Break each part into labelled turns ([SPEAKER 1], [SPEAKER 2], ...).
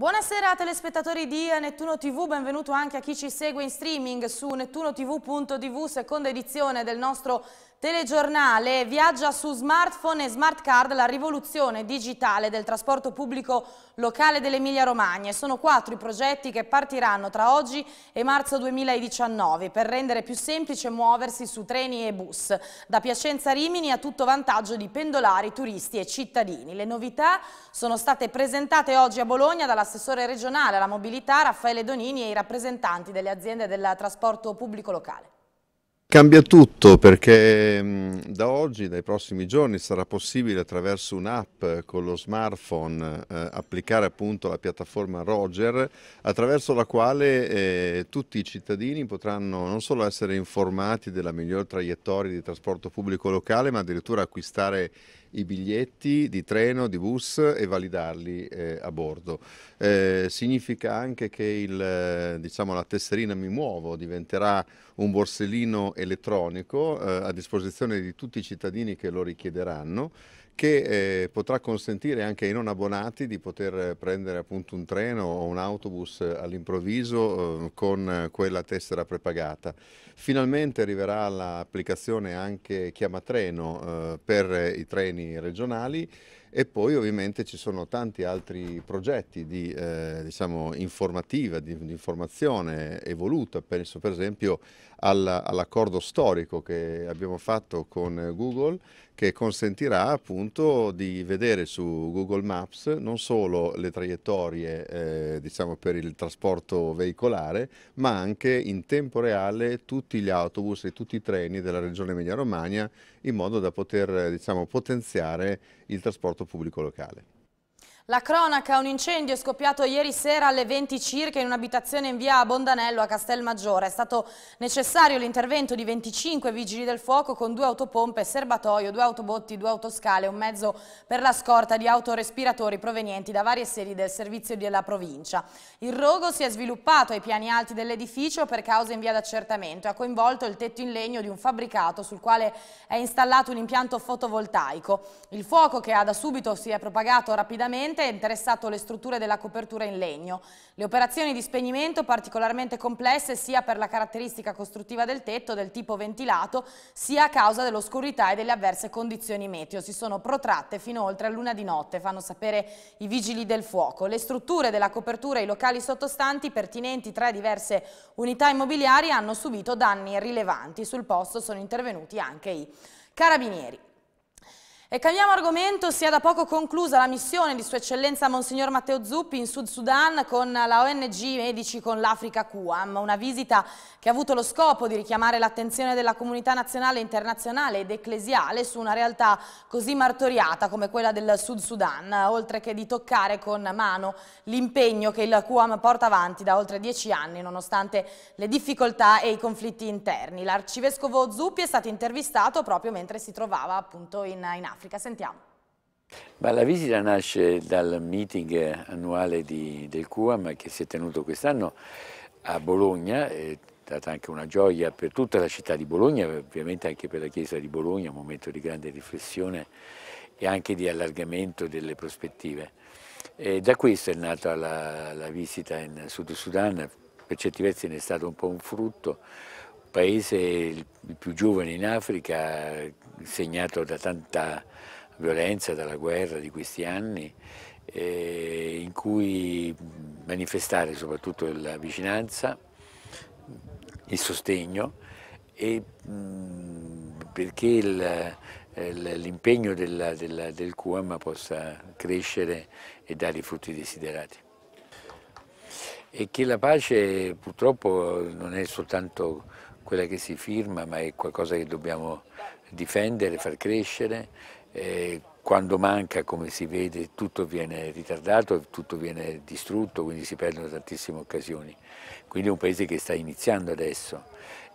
[SPEAKER 1] Buonasera telespettatori di Nettuno TV, benvenuto anche a chi ci segue in streaming su nettunotv.tv, seconda edizione del nostro Telegiornale viaggia su smartphone e smart card la rivoluzione digitale del trasporto pubblico locale dell'Emilia Romagna. Sono quattro i progetti che partiranno tra oggi e marzo 2019 per rendere più semplice muoversi su treni e bus. Da Piacenza Rimini a tutto vantaggio di pendolari, turisti e cittadini. Le novità sono state presentate oggi a Bologna dall'assessore regionale alla mobilità Raffaele Donini e i rappresentanti delle aziende del trasporto pubblico locale.
[SPEAKER 2] Cambia tutto perché mm, da oggi, dai prossimi giorni, sarà possibile attraverso un'app eh, con lo smartphone eh, applicare appunto la piattaforma Roger, attraverso la quale eh, tutti i cittadini potranno non solo essere informati della miglior traiettoria di trasporto pubblico locale, ma addirittura acquistare i biglietti di treno, di bus e validarli eh, a bordo. Eh, significa anche che il, eh, diciamo, la tesserina Mi Muovo diventerà un borsellino elettronico eh, a disposizione di tutti i cittadini che lo richiederanno che eh, potrà consentire anche ai non abbonati di poter eh, prendere appunto un treno o un autobus all'improvviso eh, con quella tessera prepagata. Finalmente arriverà l'applicazione anche chiamatreno eh, per i treni regionali e poi ovviamente ci sono tanti altri progetti di eh, diciamo, informativa, di, di, informazione evoluta, penso per esempio all'accordo storico che abbiamo fatto con Google che consentirà appunto di vedere su Google Maps non solo le traiettorie eh, diciamo per il trasporto veicolare ma anche in tempo reale tutti gli autobus e tutti i treni della regione Emilia Romagna in modo da poter diciamo, potenziare il trasporto pubblico locale.
[SPEAKER 1] La cronaca, un incendio è scoppiato ieri sera alle 20 circa in un'abitazione in via Bondanello a Castelmaggiore. È stato necessario l'intervento di 25 vigili del fuoco con due autopompe, serbatoio, due autobotti, due autoscale e un mezzo per la scorta di autorespiratori provenienti da varie sedi del servizio della provincia. Il rogo si è sviluppato ai piani alti dell'edificio per cause in via d'accertamento e ha coinvolto il tetto in legno di un fabbricato sul quale è installato un impianto fotovoltaico. Il fuoco che ha da subito si è propagato rapidamente recente ha interessato le strutture della copertura in legno. Le operazioni di spegnimento particolarmente complesse sia per la caratteristica costruttiva del tetto del tipo ventilato sia a causa dell'oscurità e delle avverse condizioni meteo. Si sono protratte fino oltre a luna di notte, fanno sapere i vigili del fuoco. Le strutture della copertura e i locali sottostanti pertinenti tra diverse unità immobiliari hanno subito danni rilevanti. Sul posto sono intervenuti anche i carabinieri. E cambiamo argomento, si è da poco conclusa la missione di Sua Eccellenza Monsignor Matteo Zuppi in Sud Sudan con la ONG Medici con l'Africa QAM, una visita che ha avuto lo scopo di richiamare l'attenzione della comunità nazionale, internazionale ed ecclesiale su una realtà così martoriata come quella del Sud Sudan, oltre che di toccare con mano l'impegno che il Qam porta avanti da oltre dieci anni, nonostante le difficoltà e i conflitti interni. L'arcivescovo Zuppi è stato intervistato proprio mentre si trovava appunto in, in Africa. Sentiamo.
[SPEAKER 3] Ma la visita nasce dal meeting annuale di, del QAM che si è tenuto quest'anno a Bologna, eh, stata anche una gioia per tutta la città di Bologna, ovviamente anche per la Chiesa di Bologna, un momento di grande riflessione e anche di allargamento delle prospettive. E da questo è nata la, la visita in Sud Sudan, per certi versi ne è stato un po' un frutto, paese il più giovane in Africa, segnato da tanta violenza, dalla guerra di questi anni, eh, in cui manifestare soprattutto la vicinanza il sostegno e, mh, mm, perché l'impegno del, del, del QAM possa crescere e dare i frutti desiderati. E che la pace purtroppo non è soltanto quella che si firma, ma è qualcosa che dobbiamo difendere, far crescere, eh, quando manca, come si vede, tutto viene ritardato, tutto viene distrutto, quindi si perdono tantissime occasioni. Quindi è un paese che sta iniziando adesso.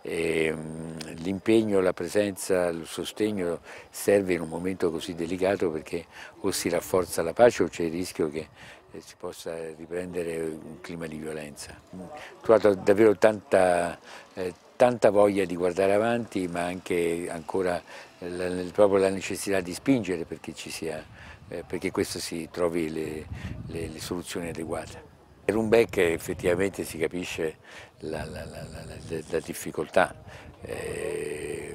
[SPEAKER 3] Ehm, l'impegno, la presenza, il sostegno serve in un momento così delicato perché o si rafforza la pace o c'è il rischio che eh, si possa riprendere un clima di violenza. Ho trovato davvero tanta, eh, tanta voglia di guardare avanti ma anche ancora la, proprio la necessità di spingere perché, sia, eh, perché questo si trovi le, le, le soluzioni adeguate. Rumbeck effettivamente si capisce la, la, la, la difficoltà eh,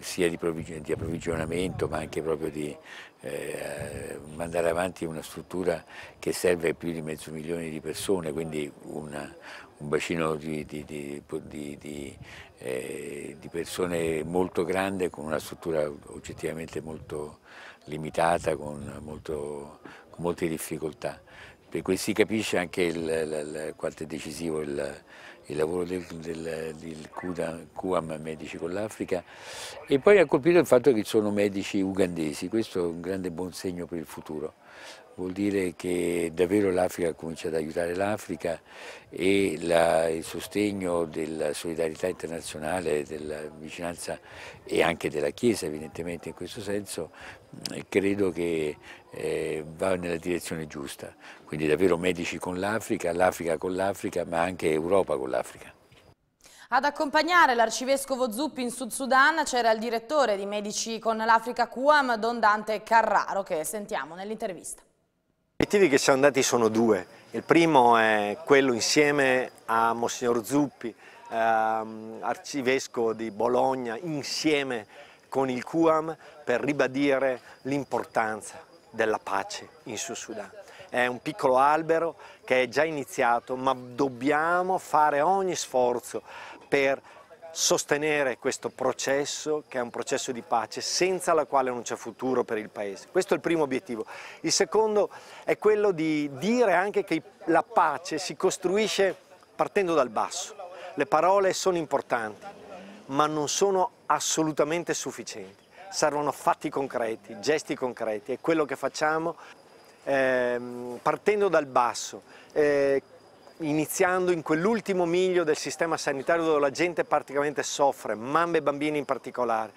[SPEAKER 3] sia di, di, approvvigionamento ma anche proprio di eh, mandare avanti una struttura che serve a più di mezzo milione di persone, quindi una, un bacino di, di, di, eh, di, persone molto grande con una struttura oggettivamente molto limitata, con, molto, con molte difficoltà. Per cui si capisce anche il, il, il, quanto è decisivo il, il lavoro del, del, del QAM Medici con l'Africa e poi ha colpito il fatto che sono medici ugandesi, questo è un grande buon segno per il futuro. Vuol dire che davvero l'Africa comincia ad aiutare l'Africa e la, il sostegno della solidarietà internazionale, della vicinanza e anche della Chiesa evidentemente in questo senso credo che eh, va nella direzione giusta, quindi davvero medici con l'Africa, l'Africa con l'Africa, ma anche Europa con l'Africa.
[SPEAKER 1] Ad accompagnare l'arcivescovo Zuppi in Sud Sudan c'era il direttore di Medici con l'Africa Cuam, Don Dante Carraro, che sentiamo nell'intervista. Gli
[SPEAKER 4] obiettivi che ci siamo dati sono due. Il primo è quello insieme a Monsignor Zuppi, ehm, arcivescovo di Bologna, insieme con il QAM per ribadire l'importanza della pace in Sud Sudan. È un piccolo albero che è già iniziato, ma dobbiamo fare ogni sforzo per sostenere questo processo che è un processo di pace senza la quale non c'è futuro per il Paese. Questo è il primo obiettivo. Il secondo è quello di dire anche che la pace si costruisce partendo dal basso. Le parole sono importanti, ma non sono assolutamente sufficienti. Servono fatti concreti, gesti concreti, è quello che facciamo eh, partendo dal basso, eh, iniziando in quell'ultimo miglio del sistema sanitario dove la gente praticamente soffre, mamme e bambini in particolare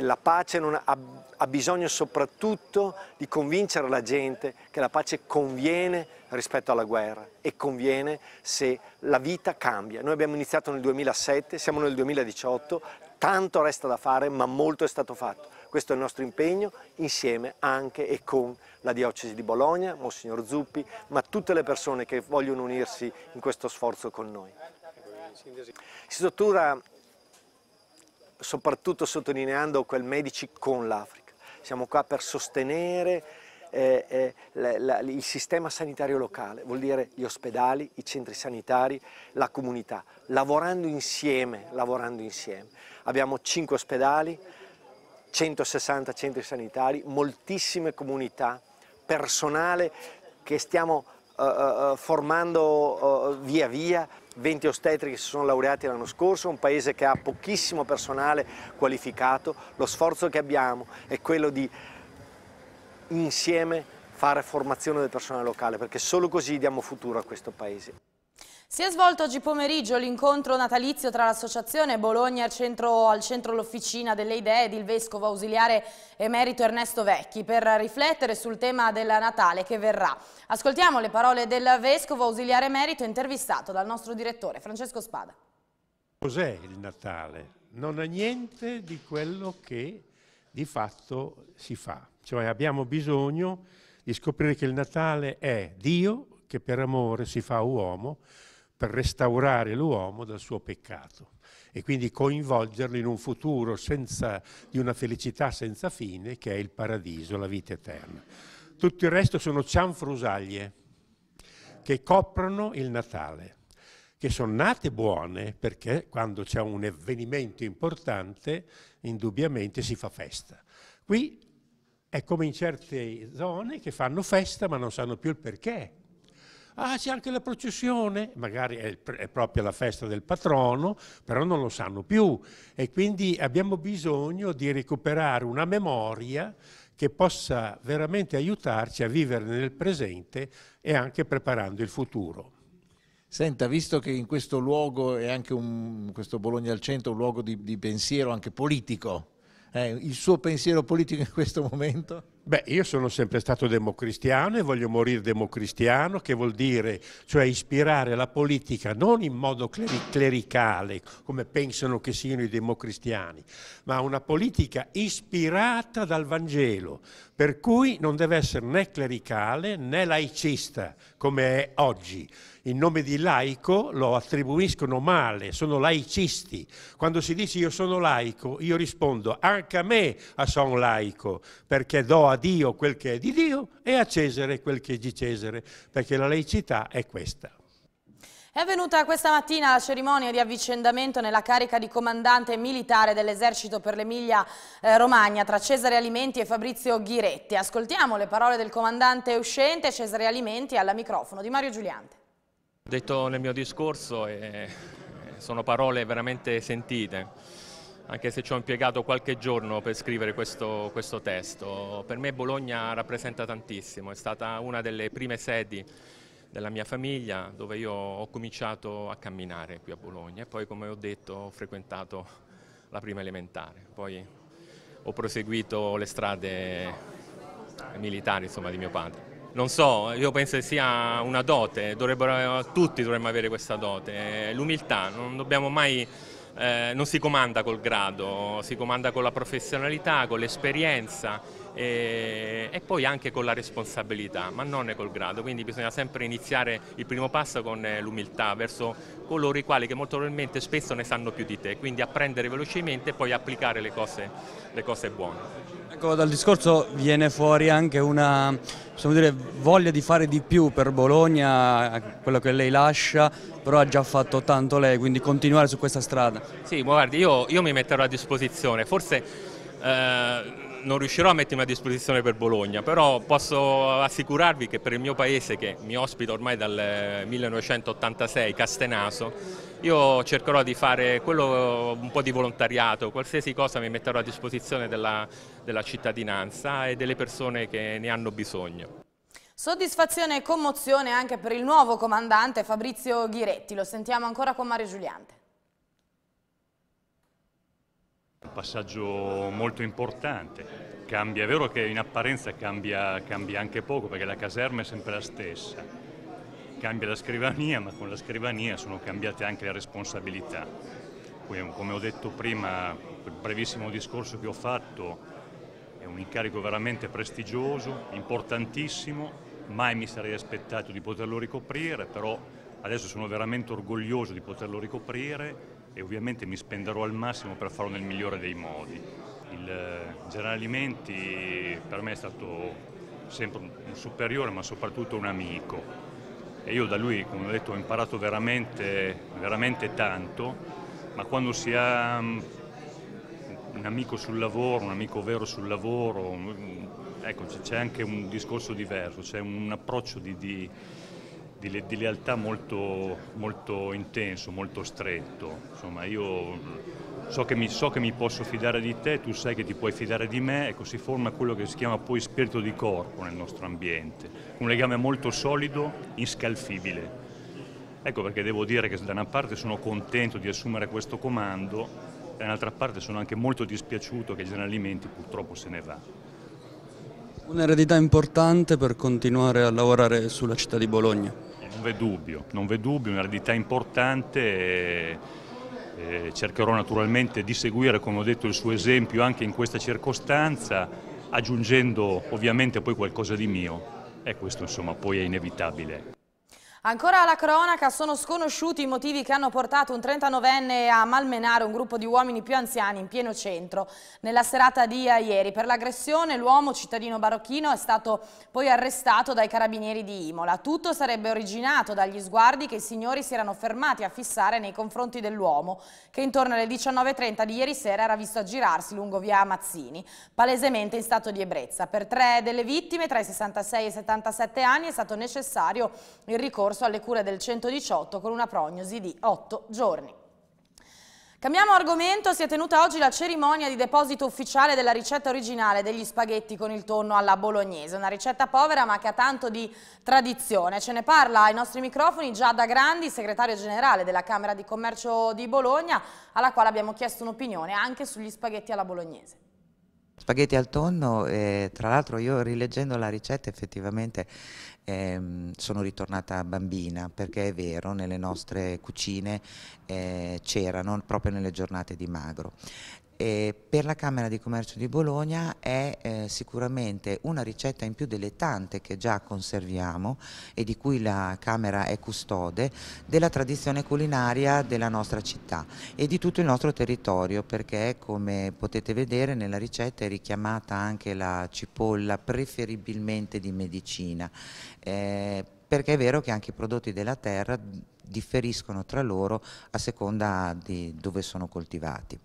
[SPEAKER 4] la pace ha, ha bisogno soprattutto di convincere la gente che la pace conviene rispetto alla guerra e conviene se la vita cambia. Noi abbiamo iniziato nel 2007, siamo nel 2018, tanto resta da fare ma molto è stato fatto. Questo è il nostro impegno insieme anche e con la Diocesi di Bologna, Monsignor Zuppi, ma tutte le persone che vogliono unirsi in questo sforzo con noi.
[SPEAKER 5] Si
[SPEAKER 4] struttura soprattutto sottolineando quel Medici con l'Africa. Siamo qua per sostenere eh, eh, la, la, il sistema sanitario locale, vuol dire gli ospedali, i centri sanitari, la comunità, lavorando insieme, lavorando insieme. Abbiamo cinque ospedali, 160 centri sanitari, moltissime comunità, personale che stiamo eh, eh, eh formando eh, via via. 20 ostetri che si sono laureati l'anno scorso, un paese che ha pochissimo personale qualificato, lo sforzo che abbiamo è quello di insieme fare formazione del personale locale perché solo così diamo futuro a questo paese.
[SPEAKER 1] Si è svolto oggi pomeriggio l'incontro natalizio tra l'Associazione Bologna al centro, al centro l'Officina delle Idee ed il Vescovo ausiliare emerito Ernesto Vecchi per riflettere sul tema del Natale che verrà. Ascoltiamo le parole del Vescovo ausiliare emerito intervistato dal nostro direttore Francesco Spada.
[SPEAKER 5] Cos'è il Natale? Non è niente di quello che di fatto si fa. Cioè abbiamo bisogno di scoprire che il Natale è Dio che per amore si fa uomo per restaurare l'uomo dal suo peccato e quindi coinvolgerlo in un futuro senza, di una felicità senza fine che è il paradiso, la vita eterna. Tutto il resto sono cianfrusaglie che coprono il Natale, che sono nate buone perché quando c'è un avvenimento importante indubbiamente si fa festa. Qui è come in certe zone che fanno festa ma non sanno più il perché ah c'è anche la processione, magari è, è proprio la festa del patrono, però non lo sanno più e quindi abbiamo bisogno di recuperare una memoria che possa veramente aiutarci a vivere nel presente e anche preparando il futuro. Senta, visto che in questo luogo è anche un, questo Bologna al centro un luogo di, di pensiero anche politico, eh, il suo pensiero politico in questo momento? Beh, io sono sempre stato democristiano e voglio morire democristiano, che vuol dire cioè ispirare la politica non in modo clericale, come pensano che siano i democristiani, ma una politica ispirata dal Vangelo, per cui non deve essere né clericale né laicista, come è oggi. Il nome di laico lo attribuiscono male, sono laicisti. Quando si dice io sono laico, io rispondo anche a me a son laico, perché do a Dio quel che è di Dio e a Cesare quel che è di Cesare, perché la laicità è questa.
[SPEAKER 1] È venuta questa mattina la cerimonia di avvicendamento nella carica di comandante militare dell'esercito per l'Emilia eh, Romagna tra Cesare Alimenti e Fabrizio Ghiretti. Ascoltiamo le parole del comandante uscente Cesare Alimenti alla microfono di Mario Giuliante.
[SPEAKER 6] Ho detto nel mio discorso e eh, sono parole veramente sentite anche se ci ho impiegato qualche giorno per scrivere questo, questo testo. Per me Bologna rappresenta tantissimo, è stata una delle prime sedi della mia famiglia dove io ho cominciato a camminare qui a Bologna e poi come ho detto ho frequentato la prima elementare, poi ho proseguito le strade militari insomma, di mio padre. Non so, io penso che sia una dote, dovrebbero, tutti dovremmo avere questa dote, l'umiltà, non dobbiamo mai eh, non si comanda col grado, si comanda con la professionalità, con l'esperienza e, eh, e, poi anche con la responsabilità, ma non col grado, quindi bisogna sempre iniziare il primo passo con eh, l'umiltà verso coloro i quali che molto probabilmente spesso ne sanno più di te, quindi apprendere velocemente e poi applicare le cose, le cose buone.
[SPEAKER 3] Ecco, dal discorso viene fuori anche una dire, voglia di fare di più per Bologna, quello che lei lascia, però ha già fatto tanto lei, quindi continuare su questa strada.
[SPEAKER 6] Sì, guardi, io, io mi metterò a disposizione, forse eh, non riuscirò a mettermi a disposizione per Bologna, però posso assicurarvi che per il mio paese, che mi ospita ormai dal 1986, eh, Castenaso, io cercherò di fare quello, un po' di volontariato, qualsiasi cosa mi metterò a disposizione della, della cittadinanza e delle persone che ne hanno bisogno.
[SPEAKER 1] Soddisfazione e commozione anche per il nuovo comandante Fabrizio Ghiretti, lo sentiamo ancora con Mario Giuliante.
[SPEAKER 7] Un passaggio molto importante, cambia, è vero che in apparenza cambia, cambia anche poco perché la caserma è sempre la stessa, cambia la scrivania, ma con la scrivania sono cambiate anche le responsabilità. come ho detto prima, quel brevissimo discorso che ho fatto è un incarico veramente prestigioso, importantissimo, mai mi sarei aspettato di poterlo ricoprire, però adesso sono veramente orgoglioso di poterlo ricoprire e ovviamente mi spenderò al massimo per farlo nel migliore dei modi. Il eh, Generale Alimenti per me è stato sempre un superiore ma soprattutto un amico e io da lui, come ho detto, ho imparato veramente, veramente tanto, ma quando si ha mm, un amico sul lavoro, un amico vero sul lavoro, mm, ecco, c'è anche un discorso diverso, c'è un approccio di, di, di, di lealtà molto, molto intenso, molto stretto. Insomma, io So che, mi, so che, mi, posso fidare di te, tu sai che ti puoi fidare di me, ecco si forma quello che si chiama poi spirito di corpo nel nostro ambiente, un legame molto solido, inscalfibile. Ecco perché devo dire che da una parte sono contento di assumere questo comando, e dall'altra parte sono anche molto dispiaciuto che Generalimenti purtroppo se ne va. Un'eredità importante per continuare a lavorare sulla città di Bologna. Non v'è dubbio, non v'è dubbio, un'eredità importante. E eh, cercherò naturalmente di seguire, come ho detto, il suo esempio anche in questa circostanza, aggiungendo ovviamente poi qualcosa di mio. E questo insomma poi è inevitabile.
[SPEAKER 1] Ancora alla cronaca sono sconosciuti i motivi che hanno portato un 39enne a malmenare un gruppo di uomini più anziani in pieno centro. Nella serata di ieri per l'aggressione l'uomo cittadino barocchino è stato poi arrestato dai carabinieri di Imola. Tutto sarebbe originato dagli sguardi che i signori si erano fermati a fissare nei confronti dell'uomo che intorno alle 19.30 di ieri sera era visto aggirarsi lungo via Mazzini, palesemente in stato di ebbrezza. Per tre delle vittime tra i 66 e i 77 anni è stato necessario il ricorso soccorso alle cure del 118 con una prognosi di 8 giorni. Cambiamo argomento, si è tenuta oggi la cerimonia di deposito ufficiale della ricetta originale degli spaghetti con il tonno alla bolognese, una ricetta povera ma che ha tanto di tradizione. Ce ne parla ai nostri microfoni Giada Grandi, segretario generale della Camera di Commercio di Bologna, alla quale abbiamo chiesto un'opinione anche sugli spaghetti alla bolognese.
[SPEAKER 8] Spaghetti al tonno, eh, tra l'altro io rileggendo la ricetta effettivamente eh, sono ritornata bambina perché è vero, nelle nostre cucine eh, c'erano proprio nelle giornate di magro eh, per la Camera di Commercio di Bologna è eh, sicuramente una ricetta in più delle tante che già conserviamo e di cui la Camera è custode della tradizione culinaria della nostra città e di tutto il nostro territorio perché come potete vedere nella ricetta è richiamata anche la cipolla preferibilmente di medicina eh, perché è vero che anche i prodotti della terra differiscono tra loro a seconda di dove sono coltivati.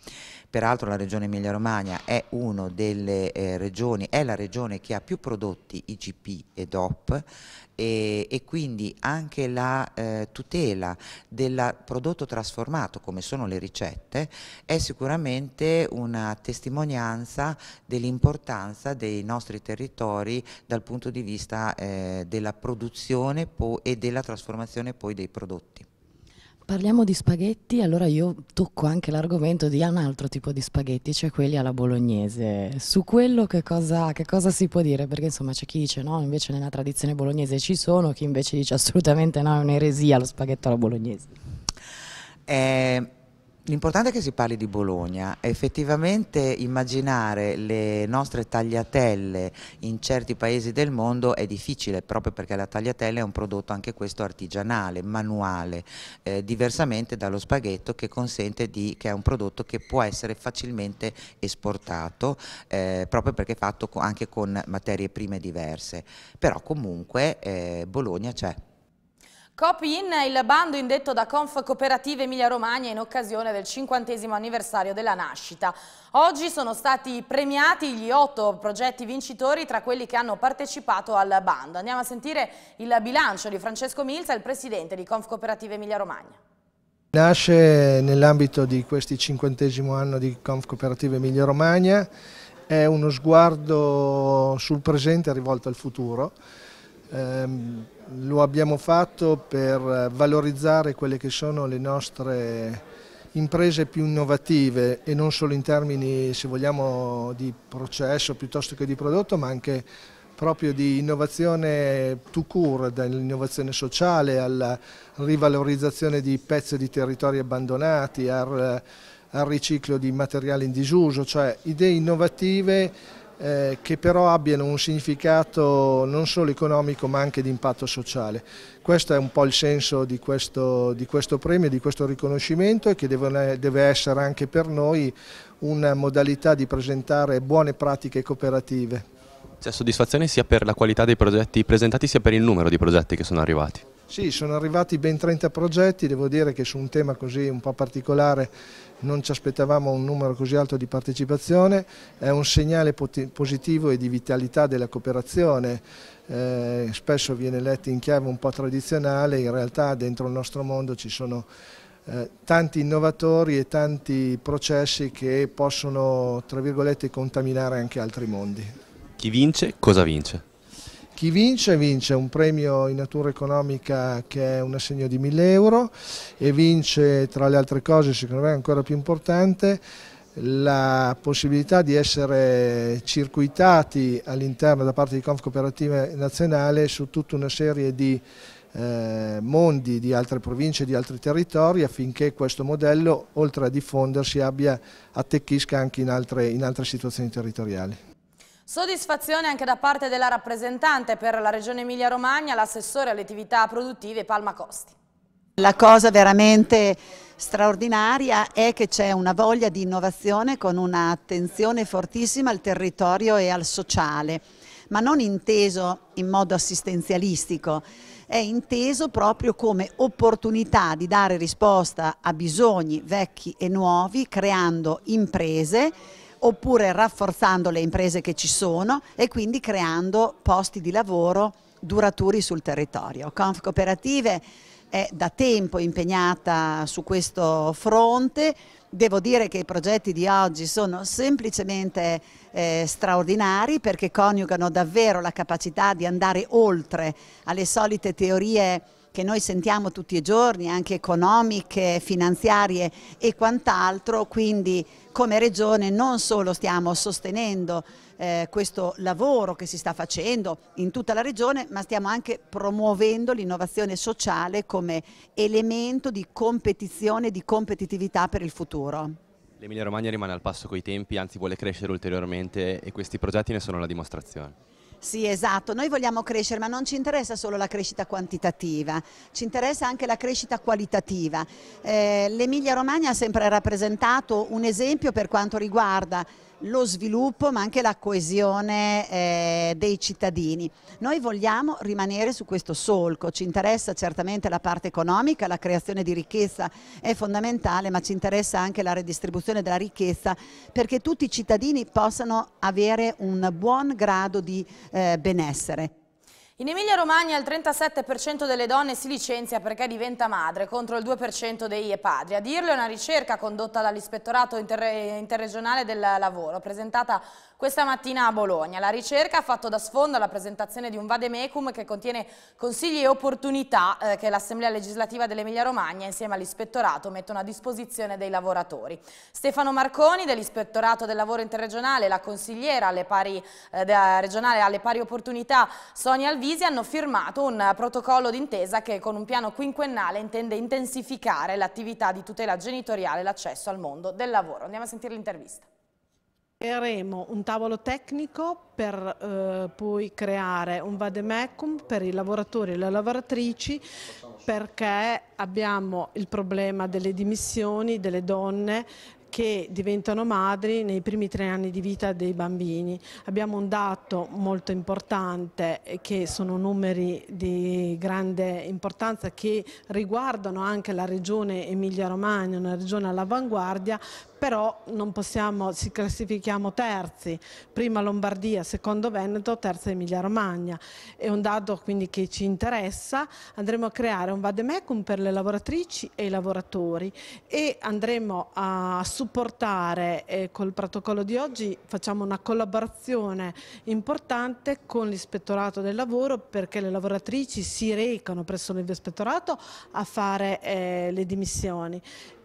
[SPEAKER 8] Peraltro la regione Emilia-Romagna è, eh, regioni, è la regione che ha più prodotti IGP e DOP e, e, quindi anche la eh, tutela del prodotto trasformato come sono le ricette è sicuramente una testimonianza dell'importanza dei nostri territori dal punto di vista eh, della produzione e della trasformazione poi dei prodotti.
[SPEAKER 1] Parliamo di spaghetti, allora io tocco anche l'argomento di un altro tipo di spaghetti, cioè quelli alla bolognese. Su quello che cosa, che cosa si può dire? Perché insomma c'è chi dice no, invece nella tradizione bolognese ci sono, chi invece dice assolutamente no, è un'eresia lo spaghetto alla bolognese.
[SPEAKER 8] Eh, L'importante è che si parli di Bologna, effettivamente immaginare le nostre tagliatelle in certi paesi del mondo è difficile proprio perché la tagliatella è un prodotto anche questo artigianale, manuale, eh, diversamente dallo spaghetto che consente di, che è un prodotto che può essere facilmente esportato eh, proprio perché è fatto anche con materie prime diverse, però comunque eh, Bologna c'è.
[SPEAKER 1] Copin, il bando indetto da Conf Cooperative Emilia Romagna in occasione del 50 anniversario della nascita. Oggi sono stati premiati gli otto progetti vincitori tra quelli che hanno partecipato al bando. Andiamo a sentire il bilancio di Francesco Milza, il presidente di Conf Cooperative Emilia Romagna.
[SPEAKER 9] Nasce nell'ambito di questi 50 anno di Conf Cooperative Emilia Romagna, è uno sguardo sul presente rivolto al futuro. Ehm, lo abbiamo fatto per valorizzare quelle che sono le nostre imprese più innovative e non solo in termini, se vogliamo, di processo piuttosto che di prodotto, ma anche proprio di innovazione to cure, dall'innovazione sociale alla rivalorizzazione di pezzi di territori abbandonati, al, al riciclo di materiali in disuso, cioè idee innovative eh, che però abbiano un significato non solo economico ma anche di impatto sociale. Questo è un po' il senso di questo, di questo premio, di questo riconoscimento e che deve, deve essere anche per noi una modalità di presentare buone pratiche cooperative.
[SPEAKER 6] C'è soddisfazione sia per la qualità dei progetti presentati sia per il numero di progetti che sono arrivati?
[SPEAKER 9] Sì, sono arrivati ben 30 progetti, devo dire che su un tema così un po' particolare non ci aspettavamo un numero così alto di partecipazione, è un segnale positivo e di vitalità della cooperazione, eh, spesso viene letto in chiave un po' tradizionale, in realtà dentro il nostro mondo ci sono eh, tanti innovatori e tanti processi che possono, tra virgolette, contaminare anche altri mondi.
[SPEAKER 6] Chi vince, cosa vince?
[SPEAKER 9] Chi vince vince un premio in natura economica che è un assegno di 1000 euro e vince tra le altre cose, secondo me ancora più importante, la possibilità di essere circuitati all'interno da parte di Confcooperative Nazionale su tutta una serie di eh, mondi di altre province, di altri territori affinché questo modello oltre a diffondersi abbia, attecchisca anche in altre, in altre situazioni territoriali.
[SPEAKER 1] Soddisfazione anche da parte della rappresentante per la Regione Emilia-Romagna, l'assessore alle attività produttive Palma Costi.
[SPEAKER 10] La cosa veramente straordinaria è che c'è una voglia di innovazione con un'attenzione fortissima al territorio e al sociale, ma non inteso in modo assistenzialistico, è inteso proprio come opportunità di dare risposta a bisogni vecchi e nuovi creando imprese oppure rafforzando le imprese che ci sono e quindi creando posti di lavoro duraturi sul territorio. Conf Cooperative è da tempo impegnata su questo fronte, devo dire che i progetti di oggi sono semplicemente eh, straordinari perché coniugano davvero la capacità di andare oltre alle solite teorie che noi sentiamo tutti i giorni, anche economiche, finanziarie e quant'altro, quindi come Regione non solo stiamo sostenendo eh, questo lavoro che si sta facendo in tutta la Regione, ma stiamo anche promuovendo l'innovazione sociale come elemento di competizione, di competitività per il futuro.
[SPEAKER 6] L'Emilia Romagna rimane al passo coi tempi, anzi vuole crescere ulteriormente e questi progetti ne sono la dimostrazione.
[SPEAKER 10] Sì, esatto, noi vogliamo crescere, ma non ci interessa solo la crescita quantitativa, ci interessa anche la crescita qualitativa. Eh, L'Emilia Romagna ha sempre rappresentato un esempio per quanto riguarda lo sviluppo ma anche la coesione eh, dei cittadini. Noi vogliamo rimanere su questo solco, ci interessa certamente la parte economica, la creazione di ricchezza è fondamentale ma ci interessa anche la redistribuzione della ricchezza perché tutti i cittadini possano avere un buon grado di eh, benessere.
[SPEAKER 1] In Emilia-Romagna il 37% delle donne si licenzia perché diventa madre contro il 2% dei padri. A dirlo è una ricerca condotta dall'Ispettorato Interregionale del Lavoro presentata questa mattina a Bologna la ricerca ha fatto da sfondo alla presentazione di un vademecum che contiene consigli e opportunità eh, che l'Assemblea legislativa dell'Emilia Romagna insieme all'ispettorato mettono a disposizione dei lavoratori. Stefano Marconi dell'ispettorato del lavoro interregionale e la consigliera alle pari, eh, regionale alle pari opportunità Sonia Alvisi hanno firmato un protocollo d'intesa che con un piano quinquennale intende intensificare l'attività di tutela genitoriale e l'accesso al mondo del lavoro. Andiamo a sentire l'intervista.
[SPEAKER 11] Creeremo un tavolo tecnico per eh, poi creare un vademecum per i lavoratori e le lavoratrici perché abbiamo il problema delle dimissioni delle donne che diventano madri nei primi tre anni di vita dei bambini. Abbiamo un dato molto importante eh, che sono numeri di grande importanza che riguardano anche la regione Emilia Romagna, una regione all'avanguardia però non possiamo, ci classifichiamo terzi, prima Lombardia, secondo Veneto, terza Emilia Romagna. È un dato quindi che ci interessa, andremo a creare un vademecum per le lavoratrici e i lavoratori e andremo a supportare eh, col protocollo di oggi, facciamo una collaborazione importante con l'ispettorato del lavoro perché le lavoratrici si recano presso l'ispettorato a fare eh, le dimissioni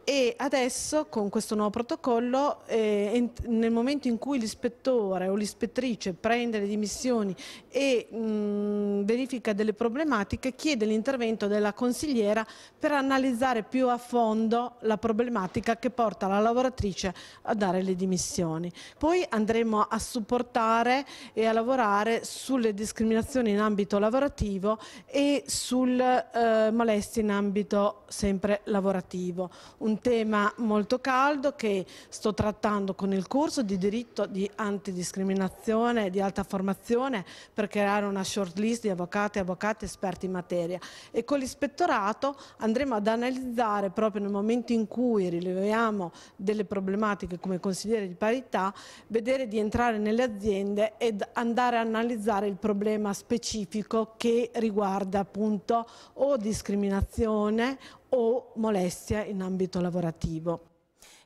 [SPEAKER 11] e adesso con questo nuovo protocollo eh, nel momento in cui l'ispettore o l'ispettrice prende le dimissioni e mh, mm, verifica delle problematiche chiede l'intervento della consigliera per analizzare più a fondo la problematica che porta la lavoratrice a dare le dimissioni. Poi andremo a supportare e a lavorare sulle discriminazioni in ambito lavorativo e sul eh, malessere in ambito sempre lavorativo. Un tema molto caldo che sto trattando con il corso di diritto di antidiscriminazione di alta formazione per creare una short list di avvocati e avvocati esperti in materia e con l'ispettorato andremo ad analizzare proprio nel momento in cui rileviamo delle problematiche come consigliere di parità, vedere di entrare nelle aziende ed andare a analizzare il problema specifico che riguarda appunto o discriminazione o molestia in ambito lavorativo.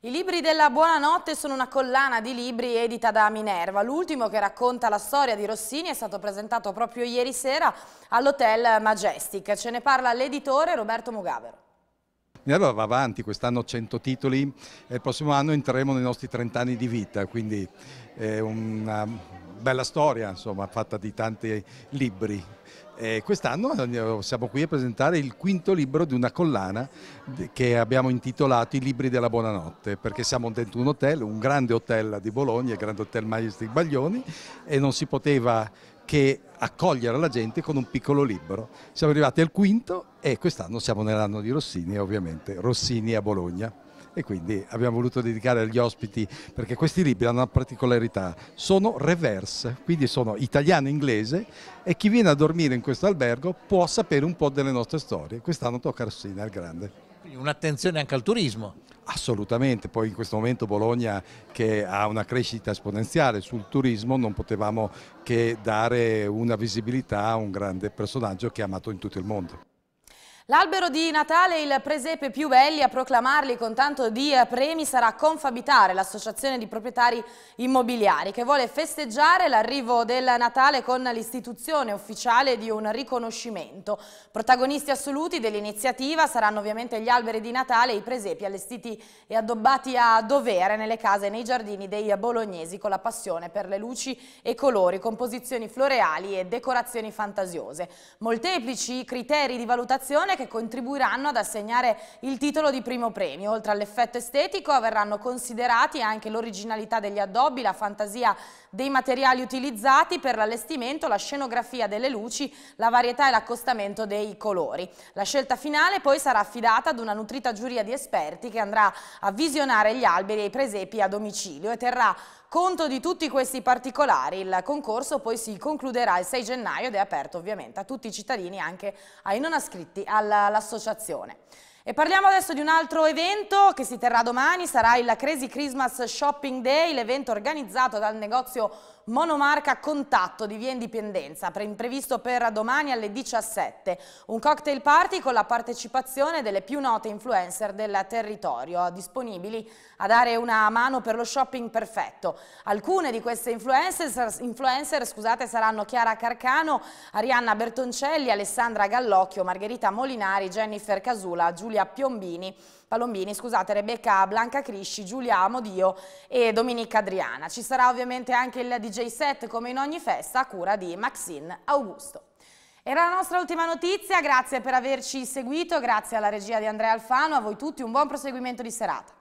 [SPEAKER 1] I libri della Buonanotte sono una collana di libri edita da Minerva. L'ultimo che racconta la storia di Rossini è stato presentato proprio ieri sera all'Hotel Majestic. Ce ne parla l'editore Roberto Mugavero.
[SPEAKER 12] Minerva va avanti, quest'anno 100 titoli e il prossimo anno entreremo nei nostri 30 anni di vita, quindi è una bella storia insomma, fatta di tanti libri. E quest'anno eh, siamo qui a presentare il quinto libro di una collana che abbiamo intitolato I libri della buonanotte, perché siamo dentro un hotel, un grande hotel di Bologna, il grande hotel Majestic Baglioni, e non si poteva che accogliere la gente con un piccolo libro. Siamo arrivati al quinto e quest'anno siamo nell'anno di Rossini, ovviamente, Rossini a Bologna e quindi abbiamo voluto dedicare agli ospiti perché questi libri hanno una particolarità, sono reverse, quindi sono italiano-inglese e e chi viene a dormire in questo albergo può sapere un po' delle nostre storie. Quest'anno tocca Rossina al grande.
[SPEAKER 5] Un'attenzione anche al turismo.
[SPEAKER 12] Assolutamente, poi in questo momento Bologna che ha una crescita esponenziale sul turismo non potevamo che dare una visibilità a un grande personaggio che è amato in tutto il mondo.
[SPEAKER 1] L'albero di Natale il presepe più belli a proclamarli con tanto di eh, premi sarà Confabitare, l'associazione di proprietari immobiliari che vuole festeggiare l'arrivo del Natale con l'istituzione ufficiale di un riconoscimento. Protagonisti assoluti dell'iniziativa saranno ovviamente gli alberi di Natale e i presepi allestiti e addobbati a dovere nelle case e nei giardini dei bolognesi con la passione per le luci e colori, composizioni floreali e decorazioni fantasiose. Molteplici criteri di valutazione persone che contribuiranno ad assegnare il titolo di primo premio. Oltre all'effetto estetico verranno considerati anche l'originalità degli addobbi, la fantasia dei materiali utilizzati per l'allestimento, la scenografia delle luci, la varietà e l'accostamento dei colori. La scelta finale poi sarà affidata ad una nutrita giuria di esperti che andrà a visionare gli alberi e i presepi a domicilio e terrà Conto di tutti questi particolari, il concorso poi si concluderà il 6 gennaio ed è aperto ovviamente a tutti i cittadini, anche ai non ascritti all'associazione. E parliamo adesso di un altro evento che si terrà domani, sarà il Crazy Christmas Shopping Day, l'evento organizzato dal negozio monomarca Contatto di Via Indipendenza, previsto per domani alle 17. Un cocktail party con la partecipazione delle più note influencer del territorio, disponibili a dare una mano per lo shopping perfetto. Alcune di queste influencer, influencer scusate, saranno Chiara Carcano, Arianna Bertoncelli, Alessandra Gallocchio, Margherita Molinari, Jennifer Casula, Giulia Piombini Palombini, scusate, Rebecca Blanca Crisci, Giulia Amodio e Dominica Adriana. Ci sarà ovviamente anche il DJ set come in ogni festa a cura di Maxine Augusto. Era la nostra ultima notizia, grazie per averci seguito, grazie alla regia di Andrea Alfano, a voi tutti un buon proseguimento di serata.